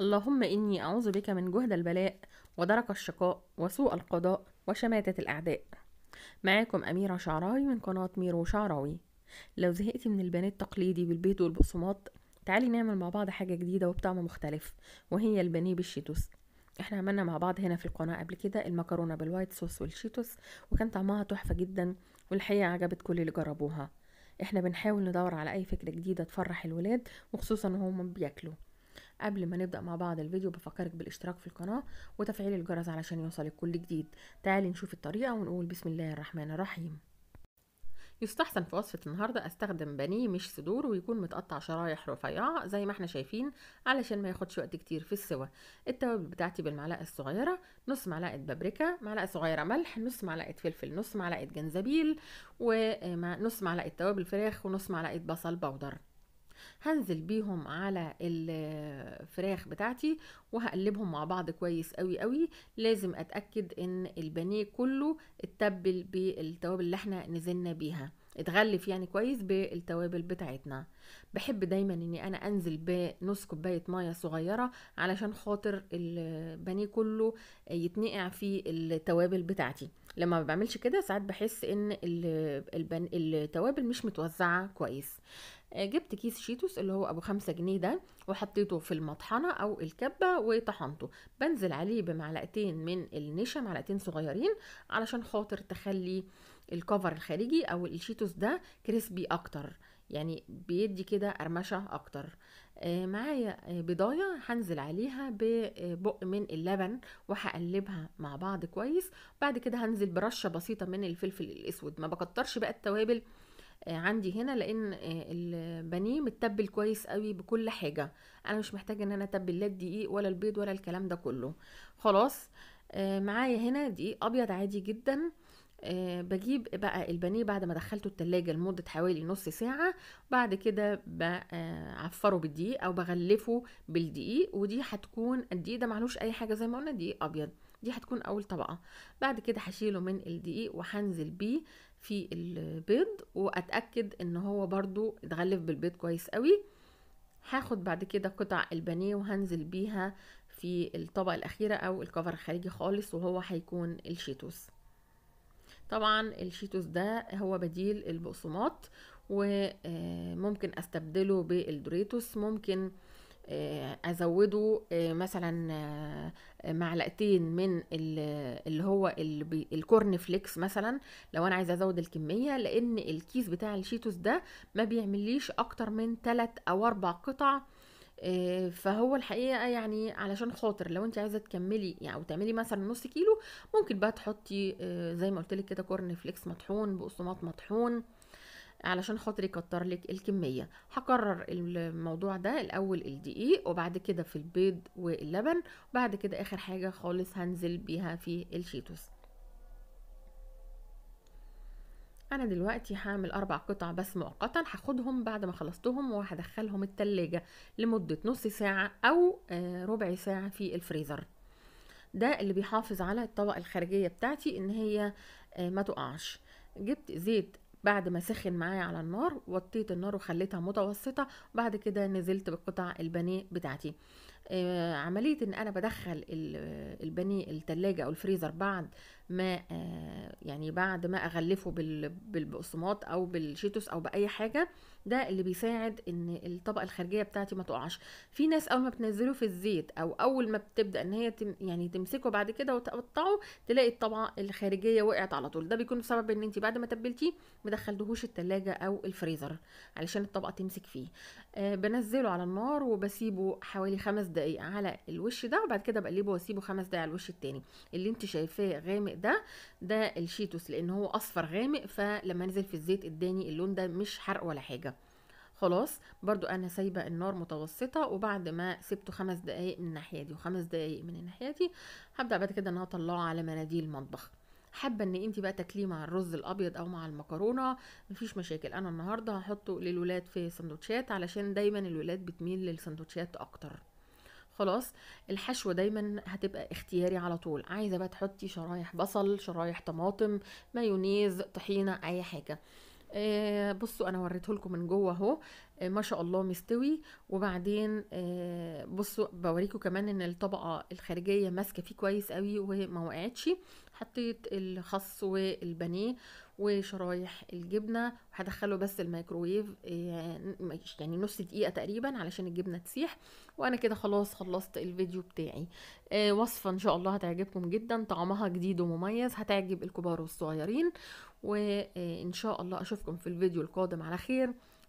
اللهم إني أعوذ بك من جهد البلاء ودرك الشقاء وسوء القضاء وشماتة الأعداء معاكم أميرة شعراوي من قناة ميرو شعراوي لو زهقتي من البنات التقليدي بالبيض والبصمات تعالي نعمل مع بعض حاجة جديدة وبطعم مختلف وهي البانيه بالشيتوس احنا عملنا مع بعض هنا في القناة قبل كده المكرونة بالوايت صوص والشيتوس وكان طعمها تحفة جدا والحقيقة عجبت كل اللي جربوها احنا بنحاول ندور على اي فكرة جديدة تفرح الولاد وخصوصا وهم بياكلوا قبل ما نبدأ مع بعض الفيديو بفكرك بالاشتراك في القناة وتفعيل الجرس علشان يوصلك كل جديد تعالي نشوف الطريقة ونقول بسم الله الرحمن الرحيم يستحسن في وصفة النهاردة استخدم بني مش صدور ويكون متقطع شرايح رفيعة زي ما احنا شايفين علشان ما ياخدش وقت كتير في السوى التوابل بتاعتي بالمعلقة الصغيرة نص معلقة بابريكا معلقة صغيرة ملح نص معلقة فلفل نص معلقة جنزبيل ونص آه، معلقة توابل فراخ ونص معلقة بصل بودر هنزل بيهم على الفراخ بتاعتي وهقلبهم مع بعض كويس قوي قوي لازم اتاكد ان البانيه كله اتبل بالتوابل اللي احنا نزلنا بيها اتغلف يعني كويس بالتوابل بتاعتنا بحب دايما اني انا انزل بنص كوبايه ميه صغيره علشان خاطر البانيه كله يتنقع في التوابل بتاعتي لما ما بعملش كده ساعات بحس ان التوابل مش متوزعه كويس آه، جبت كيس شيتوس اللي هو ابو خمسة جنيه ده وحطيته في المطحنه او الكبه وطحنته بنزل عليه بمعلقتين من النشا معلقتين صغيرين علشان خاطر تخلي الكفر الخارجي او الشيتوس ده كريسبي اكتر يعني بيدي كده قرمشه اكتر آه، معايا آه، بضايه هنزل عليها ببق آه، من اللبن وهقلبها مع بعض كويس بعد كده هنزل برشه بسيطه من الفلفل الاسود ما بكترش بقى التوابل عندي هنا لان البانيه متبل كويس قوي بكل حاجه انا مش محتاجه ان انا اتبل لا الدقيق ولا البيض ولا الكلام ده كله خلاص معايا هنا دقيق ابيض عادي جدا آه، بجيب بقى البانيه بعد ما دخلته التلاجة لمدة حوالي نص ساعة بعد كده بعفره آه، بالدقيق أو بغلفه بالدقيق ودي هتكون الدقيق ده معلوش أي حاجة زي ما قلنا دقيق أبيض دي هتكون أول طبقة بعد كده هشيله من الدقيق وهنزل بيه في البيض وأتأكد إن هو برضو اتغلف بالبيض كويس قوي هاخد بعد كده قطع البانيه وهنزل بيها في الطبقة الأخيرة أو الكفر الخارجي خالص وهو هيكون الشيتوس طبعا الشيتوس ده هو بديل البقسماط وممكن استبدله بالدوريتوس ممكن آه، ازوده آه، مثلا آه، معلقتين من اللي هو الكورن فليكس مثلا لو انا عايزه ازود الكميه لان الكيس بتاع الشيتوس ده ما بيعمليش اكتر من 3 او 4 قطع آه، فهو الحقيقه يعني علشان خاطر لو انت عايزه تكملي يعني او تعملي مثلا نص كيلو ممكن بقى تحطي آه، زي ما قلتلك كده كورن فليكس مطحون بقسماط مطحون علشان خاطر يكتر لك الكميه هكرر الموضوع ده الاول الدقيق وبعد كده في البيض واللبن وبعد كده اخر حاجه خالص هنزل بيها في الشيتوس انا دلوقتي هعمل اربع قطع بس مؤقتا هاخدهم بعد ما خلصتهم وهدخلهم التلاجة لمدة نص ساعة او آه، ربع ساعة في الفريزر ده اللي بيحافظ على الطبقة الخارجية بتاعتي ان هي آه، ما تقعش جبت زيت بعد ما سخن معايا على النار وطيت النار وخليتها متوسطة وبعد كده نزلت بقطع البانيه بتاعتي آه، عمليه ان انا بدخل البني التلاجة او الفريزر بعد ما آه، يعني بعد ما اغلفه بالبقسماط او بالشيتوس او باي حاجه ده اللي بيساعد ان الطبقه الخارجيه بتاعتي ما تقعش في ناس اول ما بتنزله في الزيت او اول ما بتبدا ان هي يعني تمسكه بعد كده وتقطعه تلاقي الطبقه الخارجيه وقعت على طول ده بيكون بسبب ان انت بعد ما تبلتي مدخلتهوش التلاجة او الفريزر علشان الطبقه تمسك فيه آه، بنزله على النار وبسيبه حوالي خمس دقايق على الوش ده وبعد كده بقلبه واسيبه خمس دقايق على الوش التاني اللي انت شايفاه غامق ده ده الشيتوس لان هو اصفر غامق فلما نزل في الزيت اداني اللون ده مش حرق ولا حاجه خلاص برضو انا سايبه النار متوسطه وبعد ما سبته خمس دقايق من الناحيه دي وخمس دقايق من الناحيه دي هبدا بعد كده ان اطلعه على مناديل المطبخ حابه ان انت بقى تاكليه مع الرز الابيض او مع المكرونه مفيش مشاكل انا النهارده هحطه للولاد في سندوتشات علشان دايما الولاد بتميل للسندوتشات اكتر خلاص الحشوة دايما هتبقى اختياري على طول عايزه بقى تحطي شرايح بصل شرايح طماطم مايونيز طحينه اي حاجه آه، بصوا انا وريته لكم من جوه اهو آه، ما شاء الله مستوي وبعدين آه، بصوا بوريكم كمان ان الطبقه الخارجيه ماسكه فيه كويس قوي وما وقعتش حطيت الخص والبانيه وشرايح الجبنه هدخله بس الميكروويف آه، يعني نص دقيقه تقريبا علشان الجبنه تسيح وانا كده خلاص خلصت الفيديو بتاعي وصفه ان شاء الله هتعجبكم جدا طعمها جديد ومميز هتعجب الكبار والصغيرين وان شاء الله اشوفكم في الفيديو القادم على خير